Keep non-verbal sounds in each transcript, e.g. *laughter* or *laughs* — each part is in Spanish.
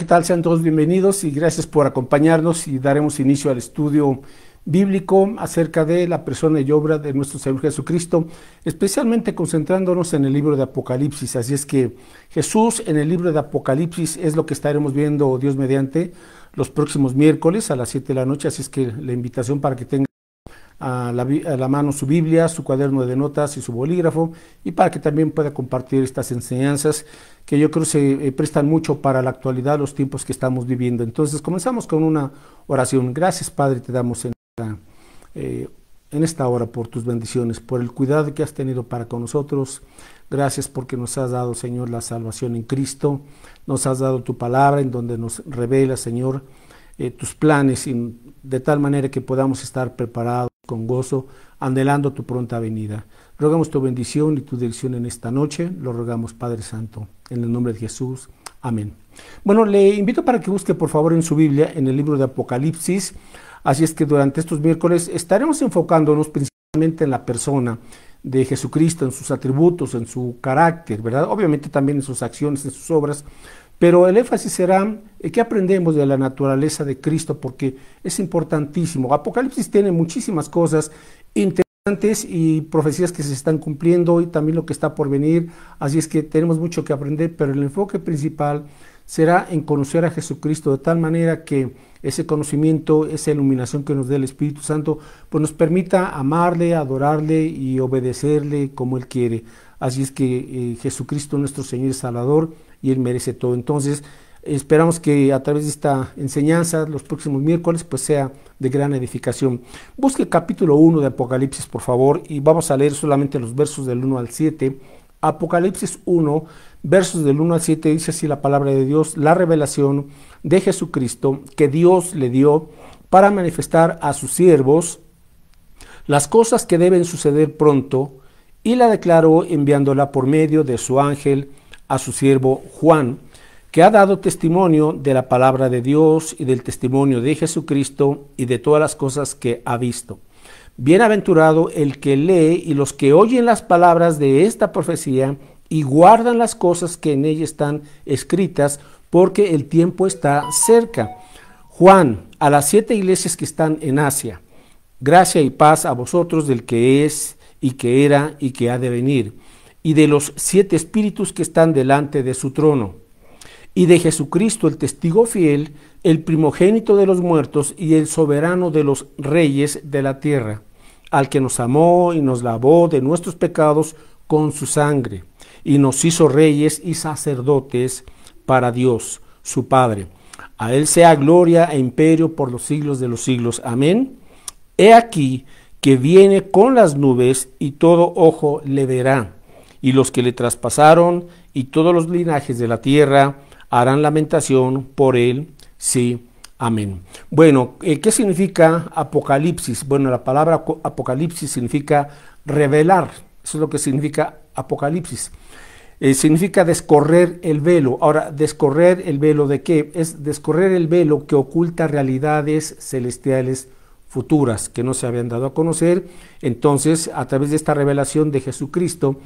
¿qué tal? Sean todos bienvenidos y gracias por acompañarnos y daremos inicio al estudio bíblico acerca de la persona y obra de nuestro Señor Jesucristo, especialmente concentrándonos en el libro de Apocalipsis. Así es que Jesús en el libro de Apocalipsis es lo que estaremos viendo, Dios mediante, los próximos miércoles a las 7 de la noche. Así es que la invitación para que tengan a la, mano su Biblia, su cuaderno de notas y su bolígrafo, y para que también pueda compartir estas enseñanzas que yo creo se eh, prestan mucho para la actualidad, los tiempos que estamos viviendo. Entonces comenzamos con una oración. Gracias Padre, te damos eh, en esta, hora por tus bendiciones, por el cuidado que has tenido para con nosotros. Gracias porque nos has dado, Señor, la salvación en Cristo. Nos has dado tu palabra en donde nos revela, Señor, eh, tus planes y de tal manera que podamos estar preparados con gozo, anhelando tu pronta venida. Rogamos tu bendición y tu dirección en esta noche. Lo rogamos, Padre Santo, en el nombre de Jesús. Amén. Bueno, le invito para que busque, por favor, en su Biblia, en el libro de Apocalipsis. Así es que durante estos miércoles estaremos enfocándonos principalmente en la persona de Jesucristo, en sus atributos, en su carácter, ¿verdad? Obviamente también en sus acciones, en sus obras, pero el énfasis será qué aprendemos de la naturaleza de Cristo, porque es importantísimo. Apocalipsis tiene muchísimas cosas interesantes y profecías que se están cumpliendo y también lo que está por venir. Así es que tenemos mucho que aprender, pero el enfoque principal será en conocer a Jesucristo de tal manera que ese conocimiento, esa iluminación que nos dé el Espíritu Santo, pues nos permita amarle, adorarle y obedecerle como Él quiere. Así es que eh, Jesucristo nuestro Señor y Salvador, y Él merece todo. Entonces, esperamos que a través de esta enseñanza, los próximos miércoles, pues sea de gran edificación. Busque el capítulo 1 de Apocalipsis, por favor, y vamos a leer solamente los versos del 1 al 7. Apocalipsis 1, versos del 1 al 7, dice así la palabra de Dios, la revelación de Jesucristo que Dios le dio para manifestar a sus siervos las cosas que deben suceder pronto, y la declaró enviándola por medio de su ángel a su siervo Juan, que ha dado testimonio de la palabra de Dios y del testimonio de Jesucristo y de todas las cosas que ha visto. Bienaventurado el que lee y los que oyen las palabras de esta profecía y guardan las cosas que en ella están escritas, porque el tiempo está cerca. Juan, a las siete iglesias que están en Asia, gracia y paz a vosotros del que es y que era y que ha de venir y de los siete espíritus que están delante de su trono, y de Jesucristo el testigo fiel, el primogénito de los muertos y el soberano de los reyes de la tierra, al que nos amó y nos lavó de nuestros pecados con su sangre, y nos hizo reyes y sacerdotes para Dios, su Padre. A Él sea gloria e imperio por los siglos de los siglos. Amén. He aquí que viene con las nubes y todo ojo le verá y los que le traspasaron y todos los linajes de la tierra harán lamentación por él. Sí, amén. Bueno, eh, ¿qué significa apocalipsis? Bueno, la palabra apocalipsis significa revelar. Eso es lo que significa apocalipsis. Eh, significa descorrer el velo. Ahora, descorrer el velo de qué? Es descorrer el velo que oculta realidades celestiales futuras que no se habían dado a conocer. Entonces, a través de esta revelación de Jesucristo,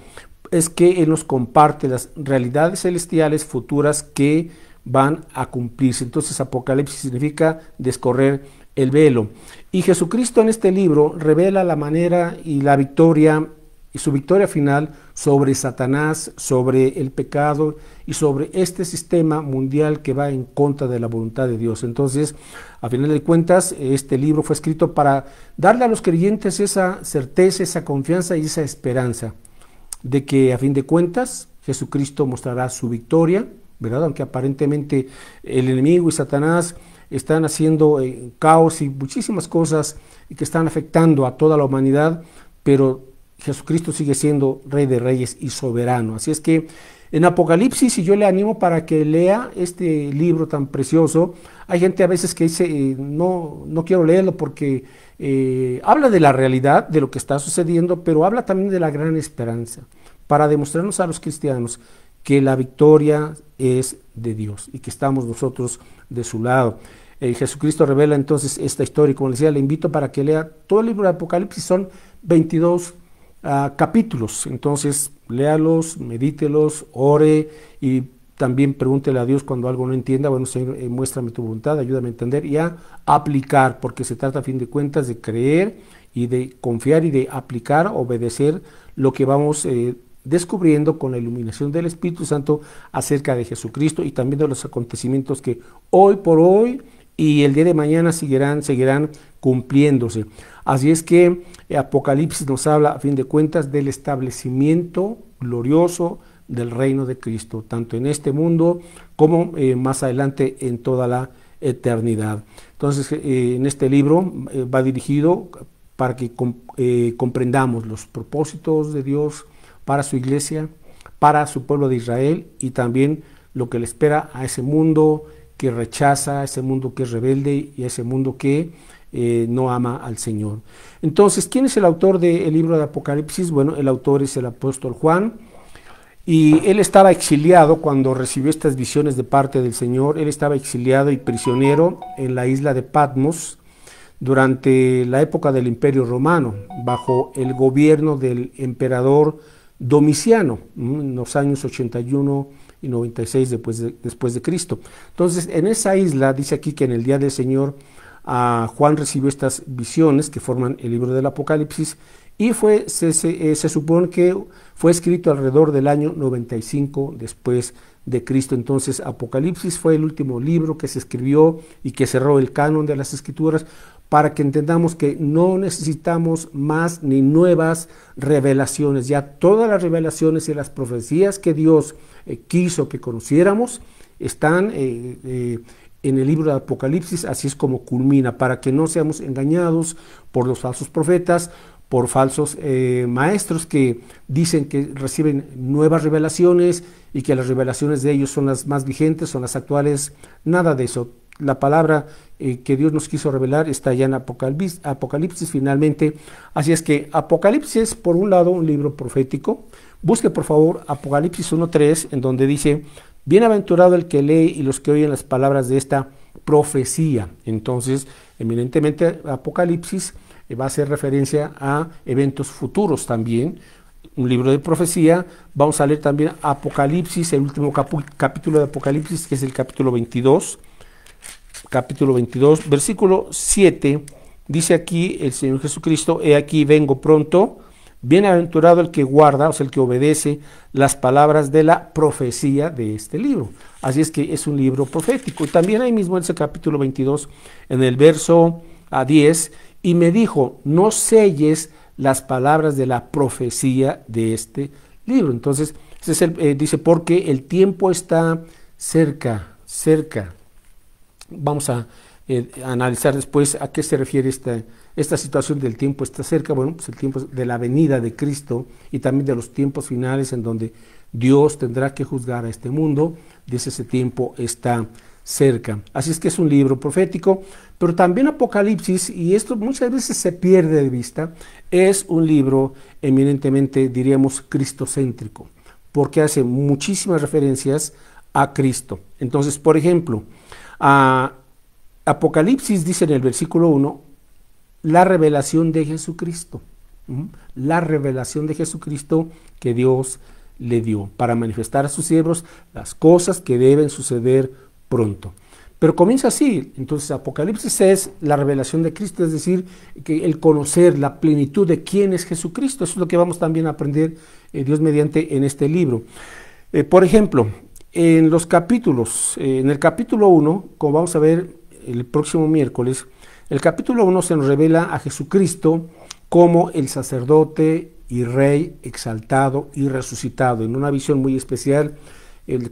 es que Él nos comparte las realidades celestiales futuras que van a cumplirse. Entonces Apocalipsis significa descorrer el velo. Y Jesucristo en este libro revela la manera y la victoria y su victoria final sobre Satanás, sobre el pecado y sobre este sistema mundial que va en contra de la voluntad de Dios. Entonces, a final de cuentas, este libro fue escrito para darle a los creyentes esa certeza, esa confianza y esa esperanza de que a fin de cuentas Jesucristo mostrará su victoria, ¿verdad? Aunque aparentemente el enemigo y Satanás están haciendo eh, caos y muchísimas cosas y que están afectando a toda la humanidad, pero Jesucristo sigue siendo Rey de Reyes y soberano. Así es que en Apocalipsis, y yo le animo para que lea este libro tan precioso. Hay gente a veces que dice, eh, no, no quiero leerlo porque eh, habla de la realidad, de lo que está sucediendo, pero habla también de la gran esperanza, para demostrarnos a los cristianos que la victoria es de Dios y que estamos nosotros de su lado. Eh, Jesucristo revela entonces esta historia, y como les decía, le invito para que lea todo el libro de Apocalipsis, son 22 capítulos. Entonces, léalos, medítelos, ore y también pregúntele a Dios cuando algo no entienda, bueno, Señor, eh, muéstrame tu voluntad, ayúdame a entender y a aplicar, porque se trata a fin de cuentas de creer y de confiar y de aplicar, obedecer lo que vamos eh, descubriendo con la iluminación del Espíritu Santo acerca de Jesucristo y también de los acontecimientos que hoy por hoy y el día de mañana seguirán, seguirán cumpliéndose. Así es que Apocalipsis nos habla, a fin de cuentas, del establecimiento glorioso del reino de Cristo, tanto en este mundo como eh, más adelante en toda la eternidad. Entonces, eh, en este libro eh, va dirigido para que comprendamos los propósitos de Dios para su iglesia, para su pueblo de Israel y también lo que le espera a ese mundo que rechaza, a ese mundo que es rebelde y a ese mundo que eh, no ama al Señor. Entonces, ¿quién es el autor del libro de Apocalipsis? Bueno, el autor es el apóstol Juan. Y él estaba exiliado cuando recibió estas visiones de parte del Señor. Él estaba exiliado y prisionero en la isla de Patmos durante la época del Imperio Romano, bajo el gobierno del emperador Domiciano, en los años 81 y 96 después después de Cristo. Entonces, en esa isla, dice aquí que en el día del Señor Juan recibió estas visiones que forman el libro del Apocalipsis y fue, se, eh, supone que fue escrito alrededor del año 95 después de Cristo. Entonces Apocalipsis fue el último libro que se escribió y que cerró el canon de las escrituras para que entendamos que no necesitamos más ni nuevas revelaciones. Ya todas las revelaciones y las profecías que Dios eh, quiso que conociéramos están eh, en el libro de Apocalipsis, así es como culmina, para que no seamos engañados por los falsos profetas, por falsos eh, maestros que dicen que reciben nuevas revelaciones y que las revelaciones de ellos son las más vigentes, son las actuales, nada de eso. La palabra eh, que Dios nos quiso revelar está ya en Apocalipsis, Apocalipsis finalmente. Así es que Apocalipsis es, por un lado, un libro profético. Busque, por favor, Apocalipsis 1.3, en donde dice, Bienaventurado el que lee y los que oyen las palabras de esta profecía. Entonces, eminentemente Apocalipsis eh, va a hacer referencia a eventos futuros también. Un libro de profecía. Vamos a leer también Apocalipsis, el último capítulo de Apocalipsis, que es el capítulo 22. Capítulo 22, versículo 7. Dice aquí el Señor Jesucristo, he aquí vengo pronto Bienaventurado el que guarda, o sea, el que obedece las palabras de la profecía de este libro. Así es que es un libro profético. Y también ahí mismo en ese capítulo 22, en el verso a 10, y me dijo, no selles las palabras de la profecía de este libro. Entonces, eh, dice, porque el tiempo está cerca, cerca. Vamos a, a eh, analizar después a qué se refiere esta esta situación del tiempo está cerca, bueno, pues el tiempo de la venida de Cristo y también de los tiempos finales en donde Dios tendrá que juzgar a este mundo, dice ese tiempo está cerca. Así es que es un libro profético, pero también Apocalipsis, y esto muchas veces se pierde de vista, es un libro eminentemente, diríamos, cristocéntrico, porque hace muchísimas referencias a Cristo. Entonces, por ejemplo, a Apocalipsis dice en el versículo 1, la revelación de Jesucristo, la revelación de Jesucristo que Dios le dio para manifestar a sus siervos las cosas que deben suceder pronto. Pero comienza así, entonces Apocalipsis es la revelación de Cristo, es decir, que el conocer la plenitud de quién es Jesucristo, eso es lo que vamos también a aprender eh, Dios mediante en este libro. Eh, por ejemplo, en los capítulos, eh, en el capítulo 1, como vamos a ver el próximo miércoles, el capítulo 1 se nos revela a Jesucristo como el sacerdote y rey exaltado y resucitado. En una visión muy especial,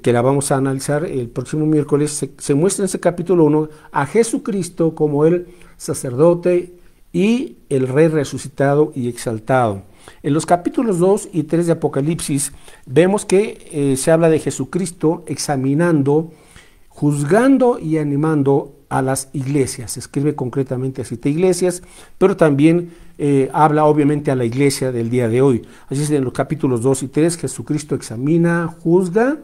que la vamos a analizar el próximo miércoles, se, muestra en ese capítulo 1 a Jesucristo como el sacerdote y el rey resucitado y exaltado. En los capítulos 2 y 3 de Apocalipsis vemos que eh, se habla de Jesucristo examinando juzgando y animando a las iglesias. escribe concretamente a siete iglesias, pero también eh, habla obviamente a la iglesia del día de hoy. Así es en los capítulos 2 y 3, Jesucristo examina, juzga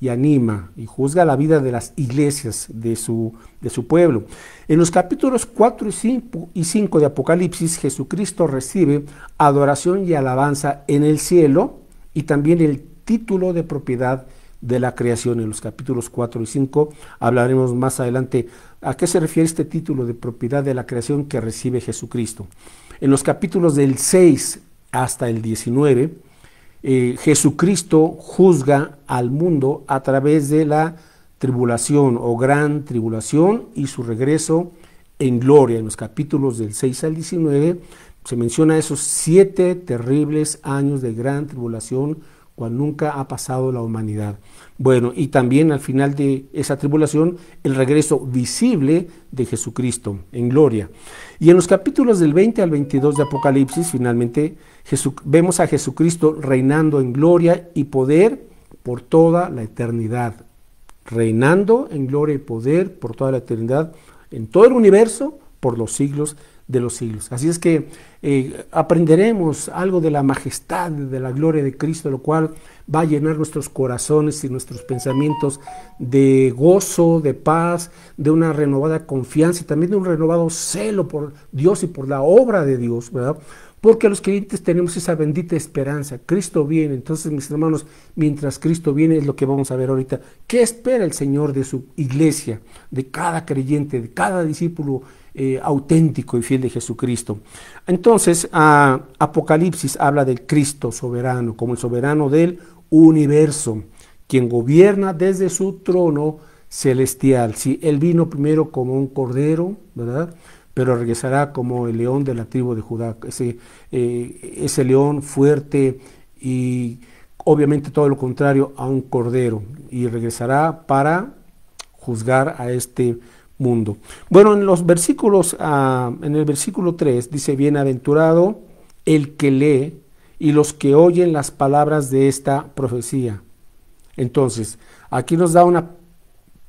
y anima y juzga la vida de las iglesias de su, de su pueblo. En los capítulos 4 y 5, y 5 de Apocalipsis, Jesucristo recibe adoración y alabanza en el cielo y también el título de propiedad de la creación. En los capítulos 4 y 5 hablaremos más adelante a qué se refiere este título de propiedad de la creación que recibe Jesucristo. En los capítulos del 6 hasta el 19, eh, Jesucristo juzga al mundo a través de la tribulación o gran tribulación y su regreso en gloria. En los capítulos del 6 al 19 se menciona esos siete terribles años de gran tribulación cual nunca ha pasado la humanidad. Bueno, y también al final de esa tribulación, el regreso visible de Jesucristo en gloria. Y en los capítulos del 20 al 22 de Apocalipsis, finalmente vemos a Jesucristo reinando en gloria y poder por toda la eternidad. Reinando en gloria y poder por toda la eternidad en todo el universo por los siglos de los siglos. Así es que eh, aprenderemos algo de la majestad, de la gloria de Cristo, lo cual va a llenar nuestros corazones y nuestros pensamientos de gozo, de paz, de una renovada confianza y también de un renovado celo por Dios y por la obra de Dios, ¿verdad? Porque los creyentes tenemos esa bendita esperanza. Cristo viene. Entonces, mis hermanos, mientras Cristo viene es lo que vamos a ver ahorita. ¿Qué espera el Señor de su iglesia, de cada creyente, de cada discípulo eh, auténtico y fiel de Jesucristo. Entonces, ah, Apocalipsis habla del Cristo soberano, como el soberano del universo, quien gobierna desde su trono celestial. él vino primero como un cordero, ¿verdad? Pero regresará como el león de la tribu de Judá, ese eh, león fuerte y obviamente todo lo contrario a un cordero, y regresará para juzgar a este mundo. Bueno, en los versículos, ah, en el versículo 3 dice, bienaventurado el que lee y los que oyen las palabras de esta profecía. Entonces, aquí nos da una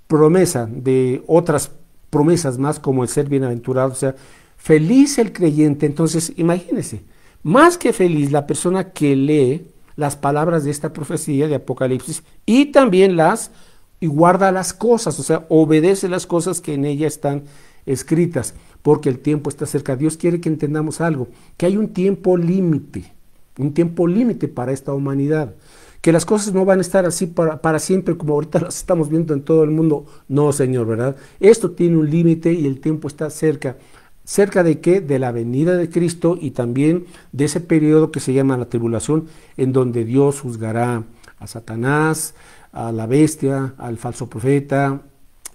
promesa de otras promesas más como el ser bienaventurado, o sea, feliz el creyente. Entonces, imagínense, más que feliz la persona que lee las palabras de esta profecía de Apocalipsis y también las y guarda las cosas, o sea, obedece las cosas que en ella están escritas, porque el tiempo está cerca. Dios quiere que entendamos algo, que hay un tiempo límite, un tiempo límite para esta humanidad, que las cosas no van a estar así para, para siempre como ahorita *laughs* las estamos viendo en todo el mundo. No, Señor, ¿verdad? Esto tiene un límite y el tiempo está cerca. ¿Cerca de qué? De la venida de Cristo y también de ese periodo que se llama la tribulación, en donde Dios juzgará a Satanás, a la bestia, al falso profeta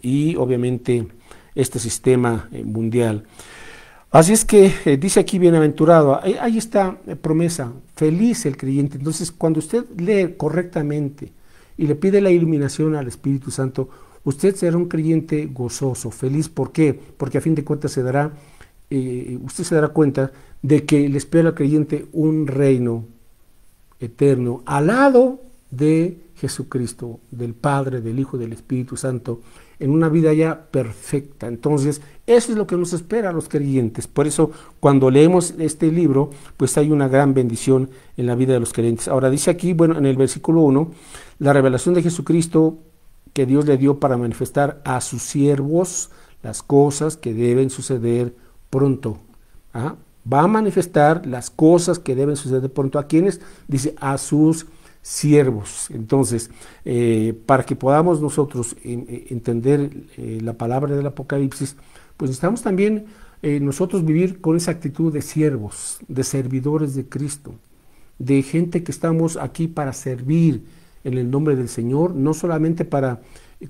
y obviamente este sistema eh, mundial. Así es que eh, dice aquí bienaventurado, ahí, está eh, promesa, feliz el creyente. Entonces, cuando usted lee correctamente y le pide la iluminación al Espíritu Santo, usted será un creyente gozoso, feliz. ¿Por qué? Porque a fin de cuentas se dará, usted se dará cuenta de que le espera al creyente un reino eterno al lado de Jesucristo, del Padre, del Hijo del Espíritu Santo, en una vida ya perfecta. Entonces, eso es lo que nos espera a los creyentes. Por eso, cuando leemos este libro, pues hay una gran bendición en la vida de los creyentes. Ahora dice aquí, bueno, en el versículo 1, la revelación de Jesucristo que Dios le dio para manifestar a sus siervos las cosas que deben suceder pronto. ¿Ah? Va a manifestar las cosas que deben suceder pronto. ¿A quienes Dice, a sus siervos. Entonces, eh, para que podamos nosotros eh, entender eh, la palabra del Apocalipsis, pues necesitamos también nosotros vivir con esa actitud de siervos, de servidores de Cristo, de gente que estamos aquí para servir en el nombre del Señor, no solamente para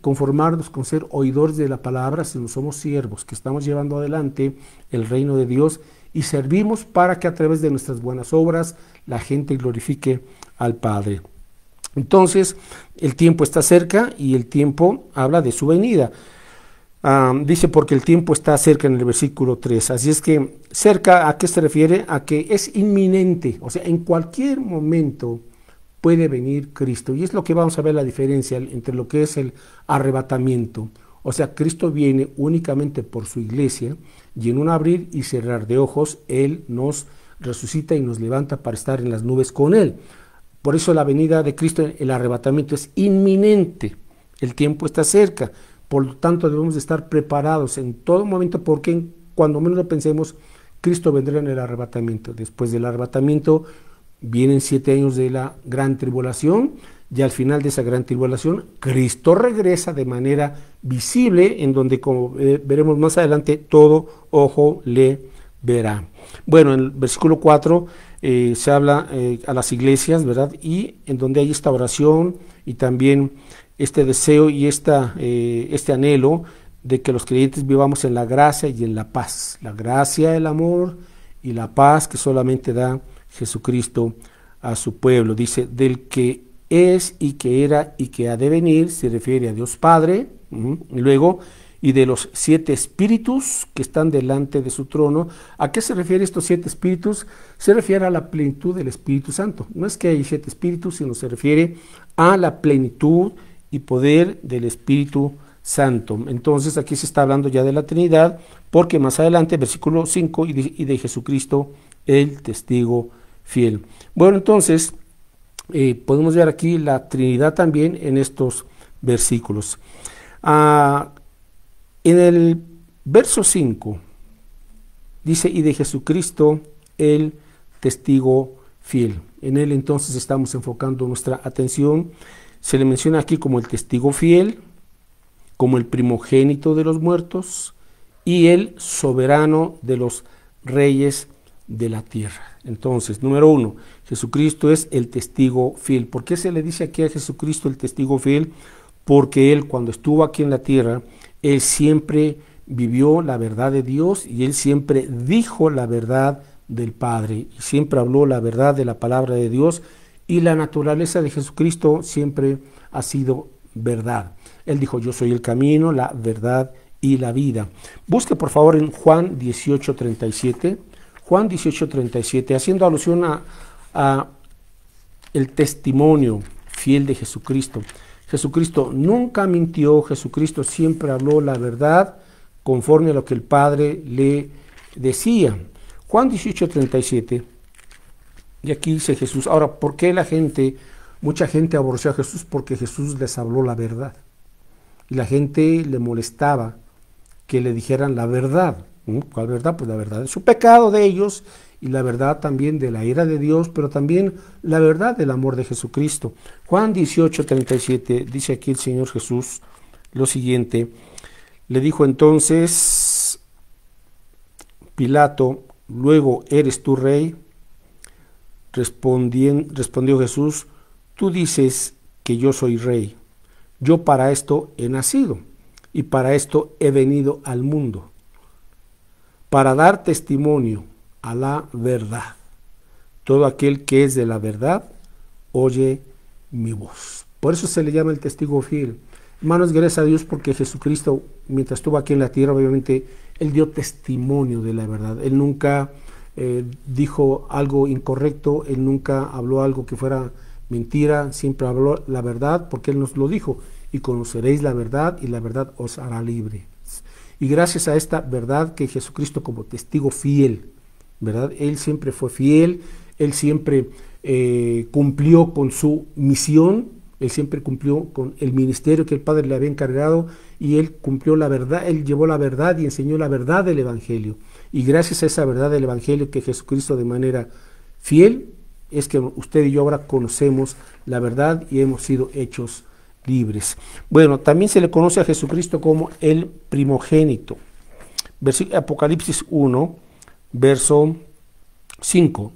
conformarnos con ser oidores de la palabra, sino somos siervos, que estamos llevando adelante el reino de Dios y servimos para que a través de nuestras buenas obras la gente glorifique al Padre. Entonces, el tiempo está cerca y el tiempo habla de su venida. Ah, dice porque el tiempo está cerca en el versículo 3. Así es que cerca a qué se refiere? A que es inminente, o sea, en cualquier momento puede venir Cristo. Y es lo que vamos a ver la diferencia entre lo que es el arrebatamiento. O sea, Cristo viene únicamente por su iglesia y en un abrir y cerrar de ojos, Él nos resucita y nos levanta para estar en las nubes con Él. Por eso la venida de Cristo, el arrebatamiento es inminente. El tiempo está cerca. Por lo tanto, debemos estar preparados en todo momento porque cuando menos lo pensemos, Cristo vendrá en el arrebatamiento. Después del arrebatamiento vienen siete años de la gran tribulación y al final de esa gran tribulación, Cristo regresa de manera visible en donde, como eh, veremos más adelante, todo ojo le verá. Bueno, en el versículo 4 eh, se habla eh, a las iglesias, ¿verdad? Y en donde hay esta oración y también este deseo y esta, eh, este anhelo de que los creyentes vivamos en la gracia y en la paz. La gracia, el amor y la paz que solamente da Jesucristo a su pueblo. Dice, del que es y que era y que ha de venir, se refiere a Dios Padre. y luego, y de los siete espíritus que están delante de su trono. ¿A qué se refiere estos siete espíritus? Se refiere a la plenitud del Espíritu Santo. No es que hay siete espíritus, sino se refiere a la plenitud y poder del Espíritu Santo. Entonces aquí se está hablando ya de la Trinidad, porque más adelante, versículo 5, y de, Jesucristo el testigo fiel. Bueno, entonces eh, podemos ver aquí la Trinidad también en estos versículos. Ah, en el verso 5 dice, y de Jesucristo el testigo fiel. En él entonces estamos enfocando nuestra atención. Se le menciona aquí como el testigo fiel, como el primogénito de los muertos y el soberano de los reyes de la tierra. Entonces, número uno, Jesucristo es el testigo fiel. ¿Por qué se le dice aquí a Jesucristo el testigo fiel? Porque él cuando estuvo aquí en la tierra, él siempre vivió la verdad de Dios y él siempre dijo la verdad del Padre y siempre habló la verdad de la palabra de Dios y la naturaleza de Jesucristo siempre ha sido verdad. Él dijo, yo soy el camino, la verdad y la vida. Busque por favor en Juan 18:37, Juan 18:37, haciendo alusión al el testimonio fiel de Jesucristo. Jesucristo nunca mintió, Jesucristo siempre habló la verdad conforme a lo que el Padre le decía. Juan 18, 37. Y aquí dice Jesús, ahora, ¿por qué la gente, mucha gente aborreció a Jesús? Porque Jesús les habló la verdad. Y la gente le molestaba que le dijeran la verdad. ¿Cuál verdad? Pues la verdad de su pecado de ellos y la verdad también de la ira de Dios, pero también la verdad del amor de Jesucristo. Juan 18, 37 dice aquí el Señor Jesús lo siguiente, le dijo entonces Pilato, luego eres tú rey, respondió Jesús, tú dices que yo soy rey, yo para esto he nacido y para esto he venido al mundo, para dar testimonio a la verdad. Todo aquel que es de la verdad oye mi voz. Por eso se le llama el testigo fiel. Hermanos, gracias a Dios porque Jesucristo, mientras estuvo aquí en la tierra, obviamente, Él dio testimonio de la verdad. Él nunca eh, dijo algo incorrecto, Él nunca habló algo que fuera mentira, siempre habló la verdad porque Él nos lo dijo. Y conoceréis la verdad y la verdad os hará libre. Y gracias a esta verdad que Jesucristo como testigo fiel ¿verdad? Él siempre fue fiel, él siempre eh, cumplió con su misión, él siempre cumplió con el ministerio que el Padre le había encargado y él cumplió la verdad, él llevó la verdad y enseñó la verdad del Evangelio. Y gracias a esa verdad del Evangelio que Jesucristo de manera fiel es que usted y yo ahora conocemos la verdad y hemos sido hechos libres. Bueno, también se le conoce a Jesucristo como el primogénito. Apocalipsis 1, verso 5.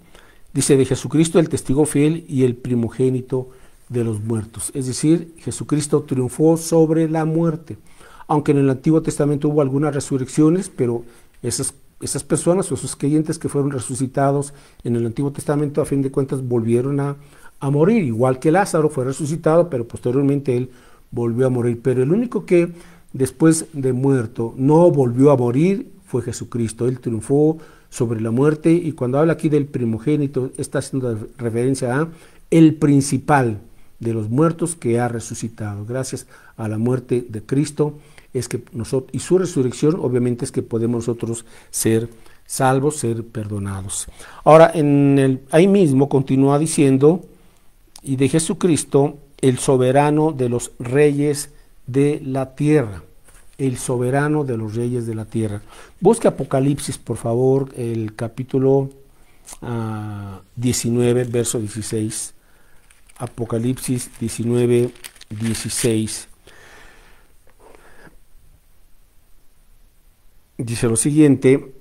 Dice de Jesucristo el testigo fiel y el primogénito de los muertos. Es decir, Jesucristo triunfó sobre la muerte. Aunque en el Antiguo Testamento hubo algunas resurrecciones, pero esas, esas personas o esos creyentes que fueron resucitados en el Antiguo Testamento, a fin de cuentas, volvieron a, a morir. Igual que Lázaro fue resucitado, pero posteriormente él volvió a morir. Pero el único que después de muerto no volvió a morir fue Jesucristo. Él triunfó sobre la muerte y cuando habla aquí del primogénito está haciendo referencia a el principal de los muertos que ha resucitado. Gracias a la muerte de Cristo es que nosotros y su resurrección obviamente es que podemos nosotros ser salvos, ser perdonados. Ahora en el, ahí mismo continúa diciendo y de Jesucristo el soberano de los reyes de la tierra el soberano de los reyes de la tierra. Busque Apocalipsis, por favor, el capítulo 19, ah, verso 16. Apocalipsis 19, 16. Dice lo siguiente,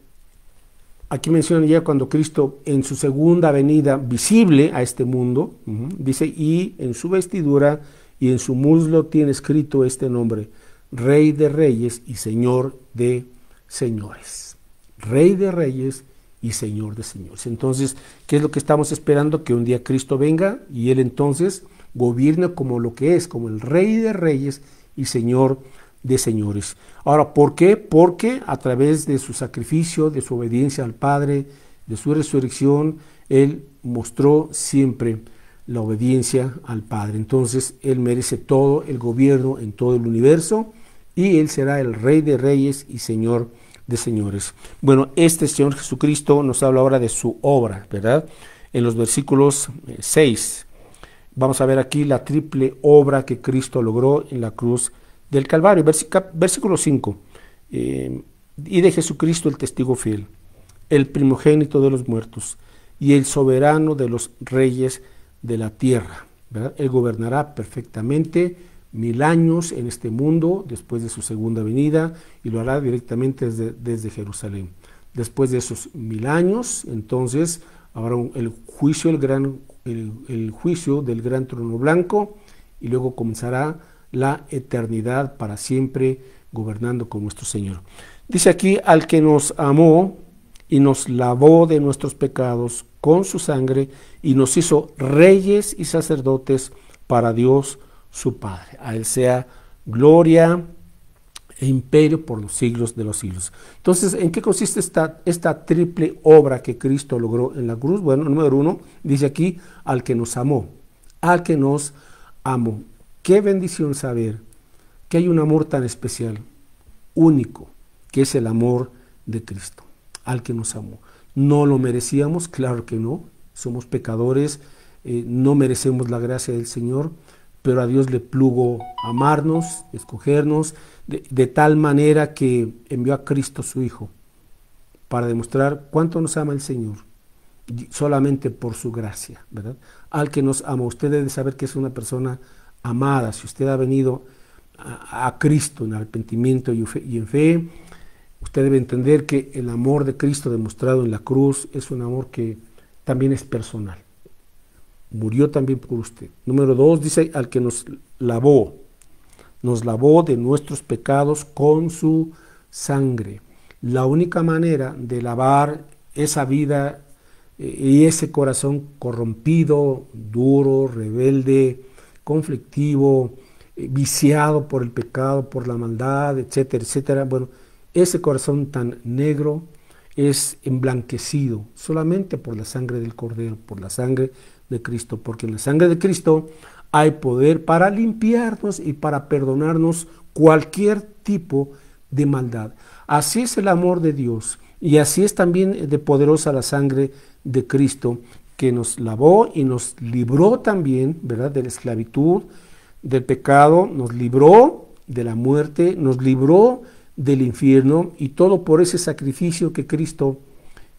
aquí menciona ya cuando Cristo en su segunda venida visible a este mundo, dice, y en su vestidura y en su muslo tiene escrito este nombre, Rey de reyes y Señor de señores. Rey de reyes y Señor de señores. Entonces, ¿qué es lo que estamos esperando? Que un día Cristo venga y Él entonces gobierna como lo que es, como el Rey de reyes y Señor de señores. Ahora, ¿por qué? Porque a través de su sacrificio, de su obediencia al Padre, de su resurrección, Él mostró siempre la obediencia al Padre. Entonces, Él merece todo el gobierno en todo el universo y Él será el Rey de Reyes y Señor de Señores. Bueno, este Señor Jesucristo nos habla ahora de su obra, ¿verdad? En los versículos 6. Eh, Vamos a ver aquí la triple obra que Cristo logró en la cruz del Calvario. Versículo 5. Eh, y de Jesucristo el testigo fiel, el primogénito de los muertos y el soberano de los reyes de la tierra. Él gobernará perfectamente mil años en este mundo después de su segunda venida y lo hará directamente desde, Jerusalén. Después de esos mil años, entonces habrá el, juicio, el, gran, el juicio del gran trono blanco y luego comenzará la eternidad para siempre gobernando con nuestro Señor. Dice aquí, al que nos amó y nos lavó de nuestros pecados con su sangre y nos hizo reyes y sacerdotes para Dios su Padre. A Él sea gloria e imperio por los siglos de los siglos. Entonces, ¿en qué consiste esta, triple obra que Cristo logró en la cruz? Bueno, número uno, dice aquí, al que nos amó, al que nos amó. Qué bendición saber que hay un amor tan especial, único, que es el amor de Cristo, al que nos amó. No lo merecíamos, claro que no, somos pecadores, eh, no merecemos la gracia del Señor, pero a Dios le plugo amarnos, escogernos, de, tal manera que envió a Cristo su Hijo para demostrar cuánto nos ama el Señor, solamente por su gracia, ¿verdad? Al que nos ama, usted debe saber que es una persona amada, si usted ha venido a, Cristo en arrepentimiento y en fe, usted debe entender que el amor de Cristo demostrado en la cruz es un amor que también es personal murió también por usted. Número dos, dice al que nos lavó, nos lavó de nuestros pecados con su sangre. La única manera de lavar esa vida eh, y ese corazón corrompido, duro, rebelde, conflictivo, eh, viciado por el pecado, por la maldad, etcétera, etcétera. Bueno, ese corazón tan negro, es emblanquecido solamente por la sangre del Cordero, por la sangre de Cristo, porque en la sangre de Cristo hay poder para limpiarnos y para perdonarnos cualquier tipo de maldad. Así es el amor de Dios y así es también de poderosa la sangre de Cristo que nos lavó y nos libró también, ¿verdad?, de la esclavitud, del pecado, nos libró de la muerte, nos libró del infierno y todo por ese sacrificio que Cristo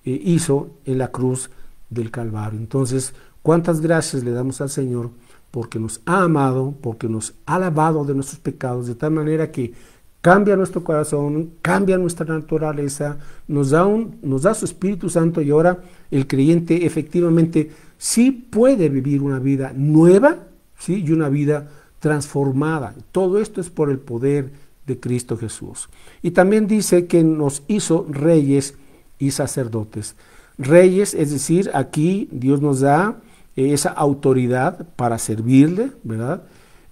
eh, hizo en la cruz del Calvario. Entonces, cuántas gracias le damos al Señor porque nos ha amado, porque nos ha lavado de nuestros pecados, de tal manera que cambia nuestro corazón, cambia nuestra naturaleza, nos da, un, nos da su Espíritu Santo y ahora el creyente efectivamente sí puede vivir una vida nueva ¿sí? y una vida transformada. Todo esto es por el poder Cristo Jesús. Y también dice que nos hizo reyes y sacerdotes. Reyes, es decir, aquí Dios nos da eh, esa autoridad para servirle, ¿verdad?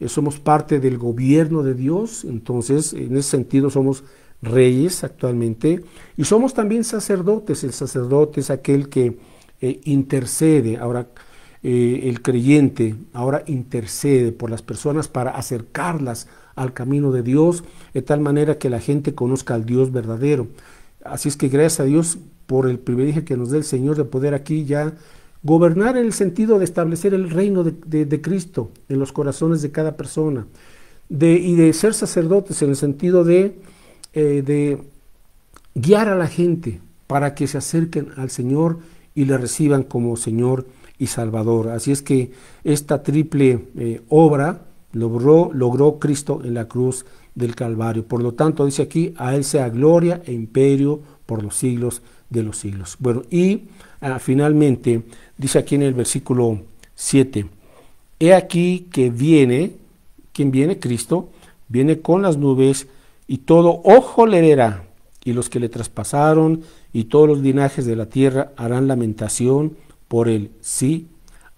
Eh, somos parte del gobierno de Dios, entonces en ese sentido somos reyes actualmente y somos también sacerdotes. El sacerdote es aquel que eh, intercede, ahora el creyente ahora intercede por las personas para acercarlas al camino de Dios, de tal manera que la gente conozca al Dios verdadero. Así es que gracias a Dios por el privilegio que nos dé el Señor de poder aquí ya gobernar en el sentido de establecer el reino de, Cristo en los corazones de cada persona de, y de ser sacerdotes en el sentido de, eh, de guiar a la gente para que se acerquen al Señor y le reciban como Señor y Salvador. Así es que esta triple eh, obra logró, logró Cristo en la cruz del Calvario. Por lo tanto, dice aquí, a Él sea gloria e imperio por los siglos de los siglos. Bueno, y ah, finalmente dice aquí en el versículo 7, he aquí que viene, quien viene? Cristo, viene con las nubes y todo ojo le verá, y los que le traspasaron y todos los linajes de la tierra harán lamentación por él. Sí,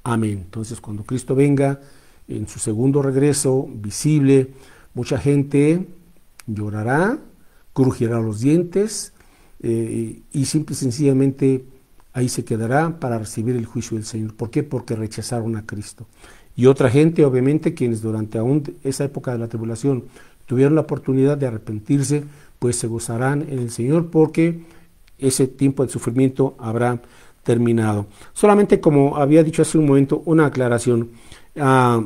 amén. Entonces, cuando Cristo venga, en su segundo regreso visible, mucha gente llorará, crujirá los dientes eh, y simple y sencillamente ahí se quedará para recibir el juicio del Señor. ¿Por qué? Porque rechazaron a Cristo. Y otra gente, obviamente, quienes durante aún esa época de la tribulación tuvieron la oportunidad de arrepentirse, pues se gozarán en el Señor porque ese tiempo de sufrimiento habrá terminado. Solamente como había dicho hace un momento, una aclaración. Ah,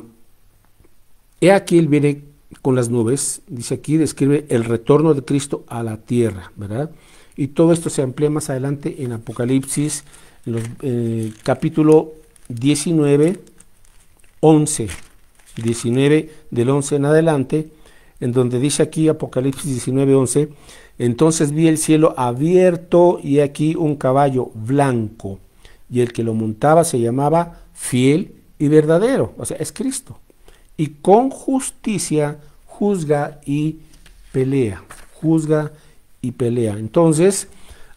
He aquí él viene con las nubes, dice aquí, describe el retorno de Cristo a la tierra, ¿verdad? Y todo esto se amplía más adelante en Apocalipsis, en eh, capítulo 19, 11, 19 del 11 en adelante, en donde dice aquí Apocalipsis 19, 11, entonces vi el cielo abierto y aquí un caballo blanco, y el que lo montaba se llamaba fiel y verdadero, o sea, es Cristo y con justicia juzga y pelea. Juzga y pelea. Entonces,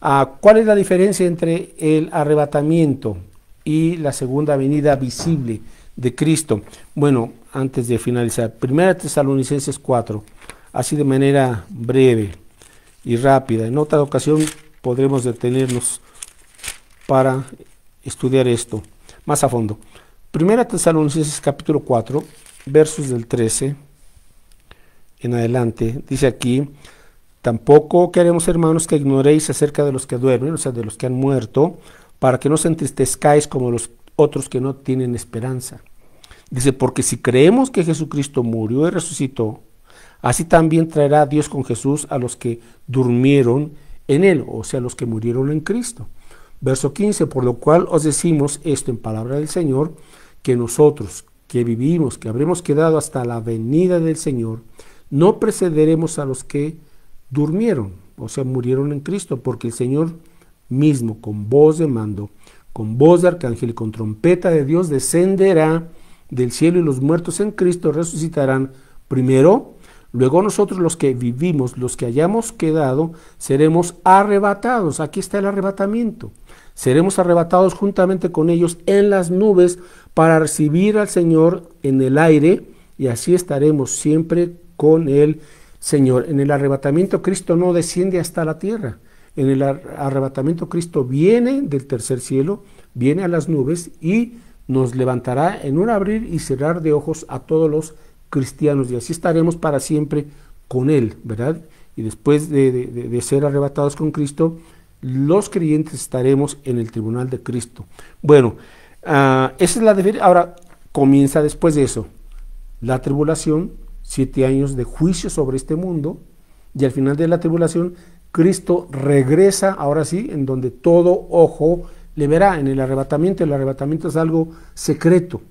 ah, ¿cuál es la diferencia entre el arrebatamiento y la segunda venida visible de Cristo? Bueno, antes de finalizar, Primera Tesalonicenses 4, así de manera breve y rápida. En otra ocasión podremos detenernos para estudiar esto más a fondo. Primera Tesalonicenses capítulo 4, versos del 13 en adelante, dice aquí, tampoco queremos hermanos que ignoréis acerca de los que duermen, o sea, de los que han muerto, para que no os entristezcáis como los otros que no tienen esperanza. Dice, porque si creemos que Jesucristo murió y resucitó, así también traerá Dios con Jesús a los que durmieron en él, o sea, los que murieron en Cristo. Verso 15, por lo cual os decimos esto en palabra del Señor, que nosotros, que vivimos, que habremos quedado hasta la venida del Señor, no precederemos a los que durmieron, o sea, murieron en Cristo, porque el Señor mismo, con voz de mando, con voz de arcángel y con trompeta de Dios, descenderá del cielo y los muertos en Cristo resucitarán primero, luego nosotros los que vivimos, los que hayamos quedado, seremos arrebatados. Aquí está el arrebatamiento. Seremos arrebatados juntamente con ellos en las nubes para recibir al Señor en el aire y así estaremos siempre con el Señor. En el arrebatamiento Cristo no desciende hasta la tierra. En el arrebatamiento Cristo viene del tercer cielo, viene a las nubes y nos levantará en un abrir y cerrar de ojos a todos los cristianos y así estaremos para siempre con Él, ¿verdad? Y después de, ser arrebatados con Cristo, los creyentes estaremos en el tribunal de Cristo. Bueno, Ah, esa es la diferencia. Ahora, comienza después de eso la tribulación, siete años de juicio sobre este mundo, y al final de la tribulación, Cristo regresa, ahora sí, en donde todo ojo le verá, en el arrebatamiento. El arrebatamiento es algo secreto.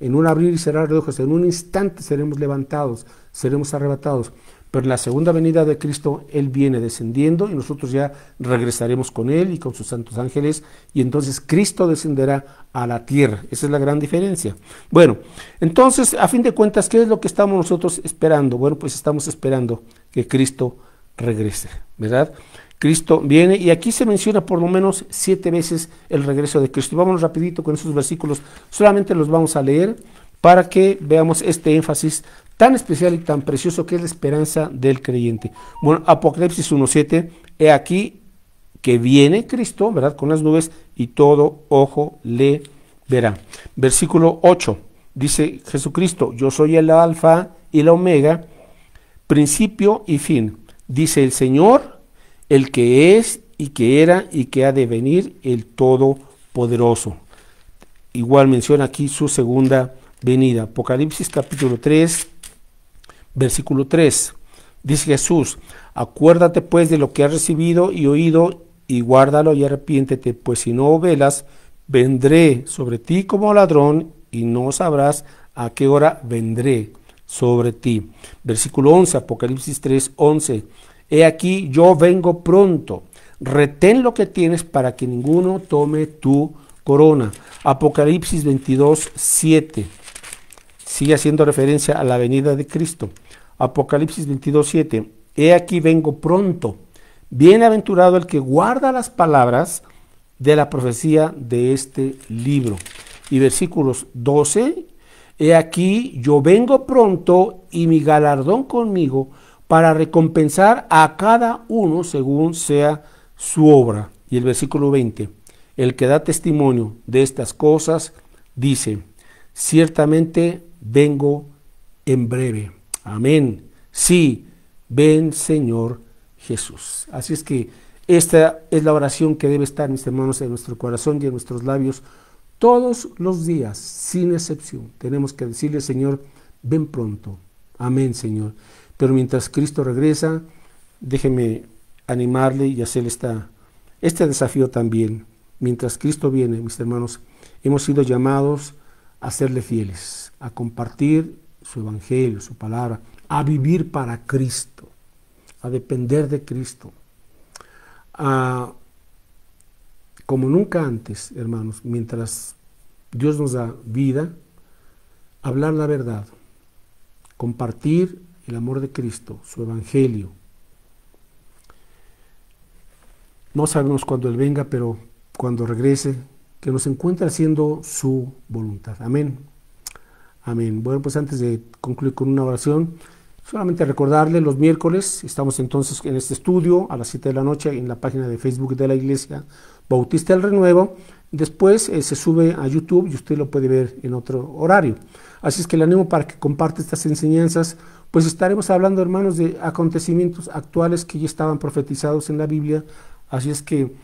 En un abrir y cerrar de ojos, en un instante seremos levantados, seremos arrebatados. Pero en la segunda venida de Cristo, Él viene descendiendo y nosotros ya regresaremos con Él y con sus santos ángeles y entonces Cristo descenderá a la tierra. Esa es la gran diferencia. Bueno, entonces, a fin de cuentas, ¿qué es lo que estamos nosotros esperando? Bueno, pues estamos esperando que Cristo regrese, ¿verdad? Cristo viene y aquí se menciona por lo menos siete veces el regreso de Cristo. Vámonos rapidito con esos versículos, solamente los vamos a leer para que veamos este énfasis tan especial y tan precioso que es la esperanza del creyente. Bueno, Apocalipsis 1.7, he aquí que viene Cristo, ¿verdad? Con las nubes y todo ojo le verá. Versículo 8, dice Jesucristo, yo soy el alfa y la omega, principio y fin. Dice el Señor, el que es y que era y que ha de venir, el Todopoderoso. Igual menciona aquí su segunda venida. Apocalipsis capítulo 3, versículo 3. Dice Jesús, acuérdate pues de lo que has recibido y oído y guárdalo y arrepiéntete, pues si no velas, vendré sobre ti como ladrón y no sabrás a qué hora vendré sobre ti. Versículo 11, Apocalipsis 3, 11. He aquí, yo vengo pronto. Retén lo que tienes para que ninguno tome tu corona. Apocalipsis 22, 7 sigue haciendo referencia a la venida de Cristo. Apocalipsis 7. he aquí vengo pronto. Bienaventurado el que guarda las palabras de la profecía de este libro. Y versículos 12, he aquí yo vengo pronto y mi galardón conmigo para recompensar a cada uno según sea su obra. Y el versículo 20, el que da testimonio de estas cosas, dice, ciertamente vengo en breve. Amén. Sí, ven Señor Jesús. Así es que esta es la oración que debe estar, mis hermanos, en nuestro corazón y en nuestros labios todos los días, sin excepción. Tenemos que decirle, Señor, ven pronto. Amén, Señor. Pero mientras Cristo regresa, déjeme animarle y hacer esta, este desafío también. Mientras Cristo viene, mis hermanos, hemos sido llamados a serle fieles, a compartir su evangelio, su palabra, a vivir para Cristo, a depender de Cristo. A, ah, como nunca antes, hermanos, mientras Dios nos da vida, hablar la verdad, compartir el amor de Cristo, su evangelio. No sabemos cuándo Él venga, pero cuando regrese que nos encuentra haciendo su voluntad. Amén. Amén. Bueno, pues antes de concluir con una oración, solamente recordarle, los miércoles estamos entonces en este estudio a las 7 de la noche en la página de Facebook de la Iglesia Bautista del Renuevo. Después eh, se sube a YouTube y usted lo puede ver en otro horario. Así es que le animo para que comparte estas enseñanzas, pues estaremos hablando, hermanos, de acontecimientos actuales que ya estaban profetizados en la Biblia. Así es que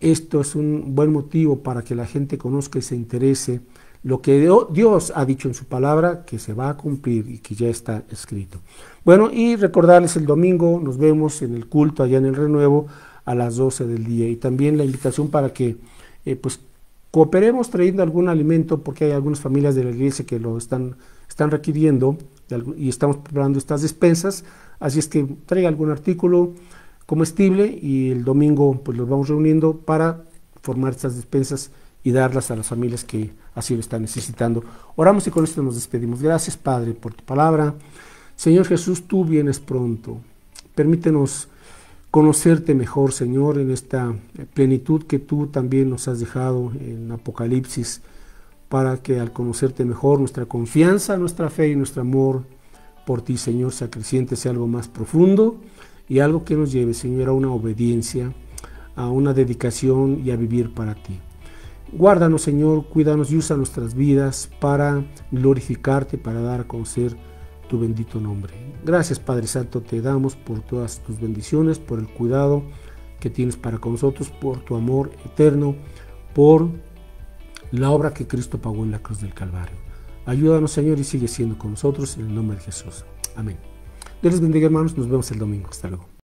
esto es un buen motivo para que la gente conozca y se interese lo que Dios ha dicho en su palabra que se va a cumplir y que ya está escrito. Bueno, y recordarles el domingo, nos vemos en el culto allá en el renuevo a las 12 del día y también la invitación para que eh, pues cooperemos trayendo algún alimento porque hay algunas familias de la iglesia que lo están, están requiriendo y estamos preparando estas despensas, así es que traiga algún artículo, comestible y el domingo pues los vamos reuniendo para formar estas despensas y darlas a las familias que así lo están necesitando. Oramos y con esto nos despedimos. Gracias Padre por tu palabra. Señor Jesús, tú vienes pronto. Permítenos conocerte mejor, Señor, en esta plenitud que tú también nos has dejado en Apocalipsis, para que al conocerte mejor nuestra confianza, nuestra fe y nuestro amor por ti, Señor, se acreciente, sea algo más profundo y algo que nos lleve, Señor, a una obediencia, a una dedicación y a vivir para ti. Guárdanos, Señor, cuídanos y usa nuestras vidas para glorificarte, para dar a conocer tu bendito nombre. Gracias, Padre Santo, te damos por todas tus bendiciones, por el cuidado que tienes para con nosotros, por tu amor eterno, por la obra que Cristo pagó en la cruz del Calvario. Ayúdanos, Señor, y sigue siendo con nosotros en el nombre de Jesús. Amén. Dios les bendiga hermanos, nos vemos el domingo. Hasta luego.